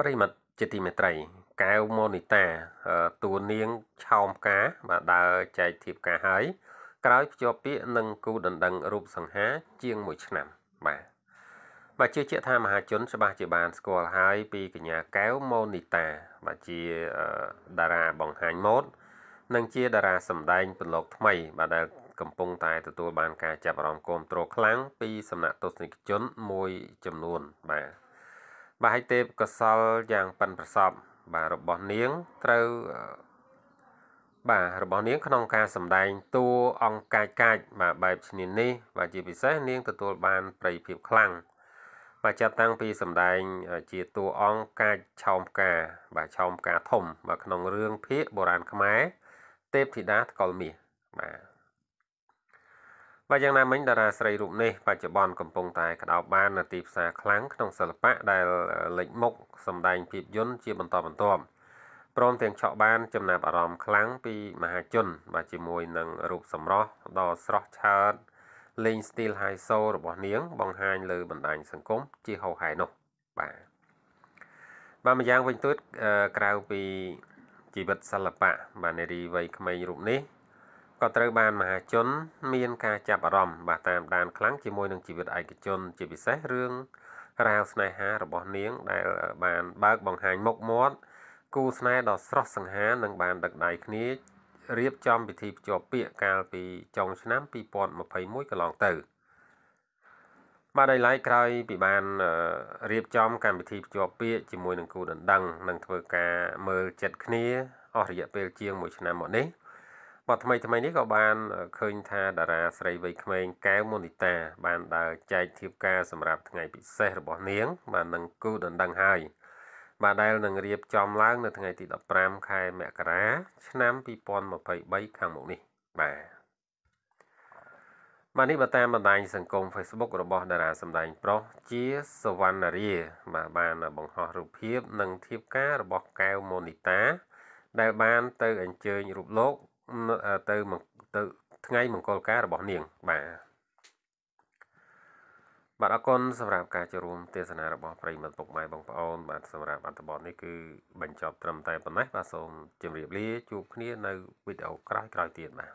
ប្រិមិត្តជាទីមេត្រីកែវម៉ូនីតាតួនាងឆោមផ្កាបាទដើរចែកធៀបការហើយក្រោយភ្ជាប់ពាក្យនឹងគូដណ្ដឹងរូបសង្ហា ជាង1ឆ្នាំ បាទបាទជឿជាក់ថាមហាជនច្បាស់ជាបានស្គាល់ហើយពីកញ្ញាកែវម៉ូនីតា បាទជាតារាបង្ហាញម៉ូដនិងជា តារាសម្ដែងប្រឡោកថ្មី បាទដែលកំពុងតែទទួល បានការចាប់អារម្មណ៍គាំទ្រខ្លាំងពីសំណាក់ទស្សនិកជនមួយចំនួនបាទបាយទេពកសលយ៉ាងប៉ិនប្រសប់បាទរបស់នាងត្រូវបាទរបស់នាងក្នុងការសម្ដែងតួអង្គកាចកាចបាទបែបឈ្នាននេះបាទជាពិសេសនាងទទួលបាន ប្រតិភិបខ្លាំងបាទចាប់តាំងពីសម្ដែងជាតួអង្គកាចឆោមផ្កាបាទឆោមផ្កាធំ បាទក្នុងរឿងភាគបុរាណខ្មែរ ទេពធីតាថ្កុលមាសបាទបាទយ៉ាងណាមិញតារាស្រីរូបនេះបច្ចុប្បន្នកំពុងតែក្តោបបាននៅទីផ្សារខ្លាំងក្នុងសិល្បៈដែលលេចមុខសម្ដែងភាពយន្តជាបន្តបន្ទាប់ព្រមទាំងឆក់បានចំណាប់អារម្មណ៍ខ្លាំងពីមហាជនបាទជាមួយនឹងរូបសម្រស់ដ៏ស្រស់ឆើតលេងស្ទីល high soul របស់នាងបង្ហាញលើបណ្ដាញសង្គមជាហោហែនោះបាទបាទម្យ៉ាងវិញទៀតក្រៅពីជីវិតសិល្បៈបាទនារីវ័យក្មេងរូបនេះក៏ត្រូវបានមហាជន មានការចាប់អារម្មណ៍បាទតាមដានខ្លាំងជាមួយនឹងជីវិតឯកជន ជាពិសេសរឿងរាវស្នេហារបស់នាងដែលបានបើកបង្ហាញមុខមាត់គូស្នេហ៍ដ៏ស្រស់សង្ហានឹងបានដឹកដៃគ្នារៀបចំ ពិធីភ្ជាប់ពាក្យកាលពីចុងឆ្នាំ2021កន្លងទៅ បាទឥឡូវក្រោយពីបានរៀបចំកម្មវិធីភ្ជាប់ពាក្យជាមួយនឹងគូដណ្ដឹងនិងធ្វើការមើលចិត្តគ្នា អស់រយៈពេលជាង1ឆ្នាំមកនេះមកថ្មីថ្មីនេះក៏បានឃើញថាតារាស្រីវ័យក្មេងកែវមូនីតាបានដើរចែកធៀបការសម្រាប់ថ្ងៃពិសេសរបស់នាងបាននឹងគូដណ្ដឹងហើយបាទដែលនឹងរៀបចំឡើងនៅថ្ងៃទី15ខែមករាឆ្នាំ2023ខាងមុខនេះបាទបាទនេះបើតាមបណ្ដាញសង្គម Facebook របស់តារាសម្ដែងប្រុសជាសវណ្ណារាបាទបានបង្ហោះរូបភាពនិងធៀបការរបស់កែវមូនីតាដែលបានទៅអញ្ជើញរូបលោកទៅទៅថ្ងៃមង្គលការរបស់នាង បាទបាទអរគុណសម្រាប់ការចូលរួមទេសនារបស់ប្រិមត្តពុកម៉ែបងប្អូន បាទសម្រាប់អត្ថបទនេះគឺ បញ្ចប់ត្រឹមតែប៉ុណ្ណេះបាទសូមជម្រាបលាជួបគ្នានៅវីដេអូក្រោយៗទៀតបាទ